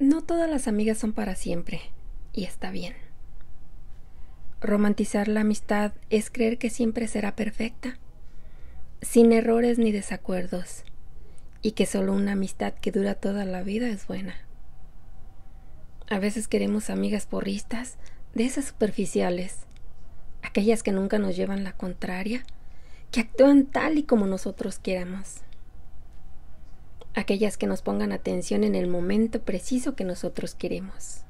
No todas las amigas son para siempre, y está bien. Romantizar la amistad es creer que siempre será perfecta, sin errores ni desacuerdos, y que solo una amistad que dura toda la vida es buena. A veces queremos amigas porristas, de esas superficiales, aquellas que nunca nos llevan la contraria, que actúan tal y como nosotros queramos aquellas que nos pongan atención en el momento preciso que nosotros queremos,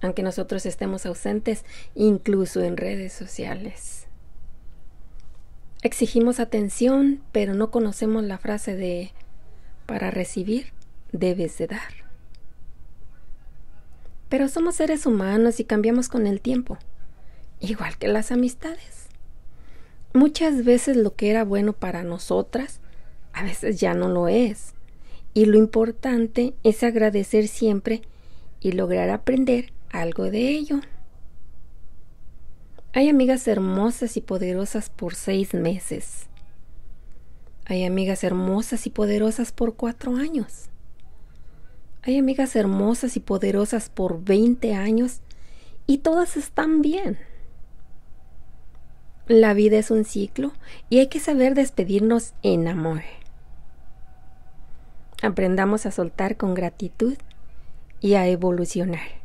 aunque nosotros estemos ausentes incluso en redes sociales. Exigimos atención, pero no conocemos la frase de para recibir debes de dar. Pero somos seres humanos y cambiamos con el tiempo, igual que las amistades. Muchas veces lo que era bueno para nosotras, a veces ya no lo es y lo importante es agradecer siempre y lograr aprender algo de ello. Hay amigas hermosas y poderosas por seis meses. Hay amigas hermosas y poderosas por cuatro años. Hay amigas hermosas y poderosas por veinte años y todas están bien. La vida es un ciclo y hay que saber despedirnos en amor. Aprendamos a soltar con gratitud y a evolucionar.